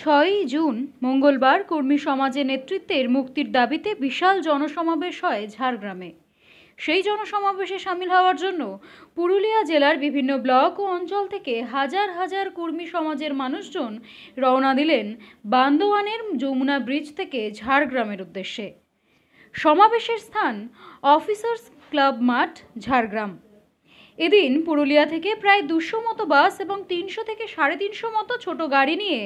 ছয়ই জুন মঙ্গলবার কর্মী সমাজের নেতৃত্বের মুক্তির দাবিতে বিশাল জনসমাবেশ হয় ঝাড়গ্রামে সেই জনসমাবেশে সামিল হওয়ার জন্য পুরুলিয়া জেলার বিভিন্ন ব্লক ও অঞ্চল থেকে হাজার হাজার কর্মী সমাজের মানুষজন রওনা দিলেন বান্দোয়ানের যমুনা ব্রিজ থেকে ঝাড়গ্রামের উদ্দেশ্যে সমাবেশের স্থান অফিসার্স ক্লাব মাঠ ঝাড়গ্রাম এদিন পুরুলিয়া থেকে প্রায় দুশো মতো বাস এবং তিনশো থেকে সাড়ে তিনশো মতো ছোট গাড়ি নিয়ে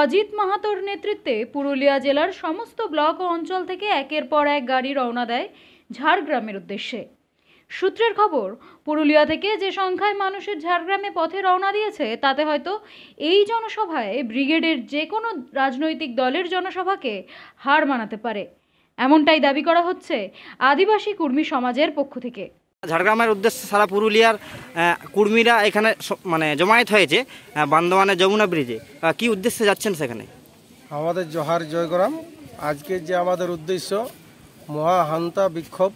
অজিত মাহাতোর নেতৃত্বে পুরুলিয়া জেলার সমস্ত ব্লক ও অঞ্চল থেকে একের পর এক গাড়ি রওনা দেয় ঝাড়গ্রামের উদ্দেশ্যে সূত্রের খবর পুরুলিয়া থেকে যে সংখ্যায় মানুষের ঝাড়গ্রামে পথে রওনা দিয়েছে তাতে হয়তো এই জনসভায় ব্রিগেডের যে কোনো রাজনৈতিক দলের জনসভাকে হার মানাতে পারে এমনটাই দাবি করা হচ্ছে আদিবাসী কর্মী সমাজের পক্ষ থেকে ঝাড়গ্রামের উদ্দেশ্যে সারা পুরুলিয়ার কুর্মীরা এখানে মানে জমায়েত হয়েছে বান্দমানের যমুনা ব্রিজে কি উদ্দেশ্যে যাচ্ছেন সেখানে আমাদের জহার জয়গ্রাম আজকে যে আমাদের উদ্দেশ্য মহাহান্তা বিক্ষোভ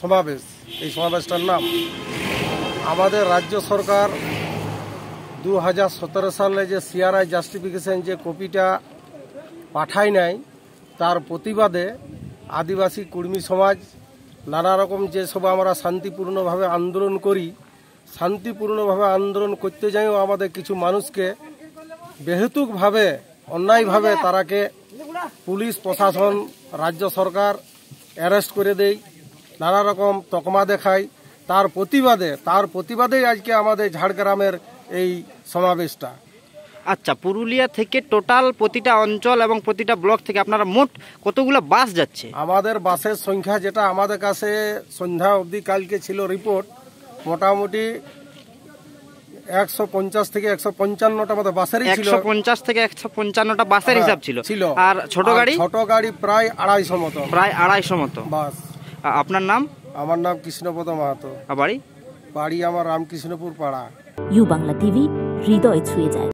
সমাবেশ এই সমাবেশটার নাম আমাদের রাজ্য সরকার দু সালে যে সিআরআই জাস্টিফিকেশন যে কপিটা পাঠায় নাই তার প্রতিবাদে আদিবাসী কুর্মী সমাজ নানা রকম যেসব আমরা শান্তিপূর্ণভাবে আন্দোলন করি শান্তিপূর্ণভাবে আন্দোলন করতে যাইও আমাদের কিছু মানুষকে বেহেতুকভাবে অন্যায়ভাবে তারাকে পুলিশ প্রশাসন রাজ্য সরকার অ্যারেস্ট করে দেয় নানা রকম তকমা দেখায় তার প্রতিবাদে তার প্রতিবাদেই আজকে আমাদের ঝাড়গ্রামের এই সমাবেশটা আচ্ছা পুরুলিয়া থেকে টোটাল প্রতিটা অঞ্চল এবং প্রতিটা ব্লক থেকে আপনারা মোট কতগুলো বাস যাচ্ছে আমাদের বাসের সংখ্যা যেটা আমাদের কাছে সন্ধ্যা অবধি কালকে ছিল রিপোর্ট মোটামুটি একশো পঞ্চাশ থেকে একশো পঞ্চান্নটা মতো একশো পঞ্চাশ থেকে একশো পঞ্চান্নটা বাসের হ্যাঁ, হিসাব ছিল আর ছোট গাড়ি গাড়ি প্রায় আড়াইশো মতো প্রায় আড়াইশো মতো বাস আপনার নাম আমার নাম মাহাতো বাড়ি বাড়ি আমার রামকৃষ্ণপুর পাড়া ইউ বাংলা টিভি হৃদয় ছুঁয়ে যায়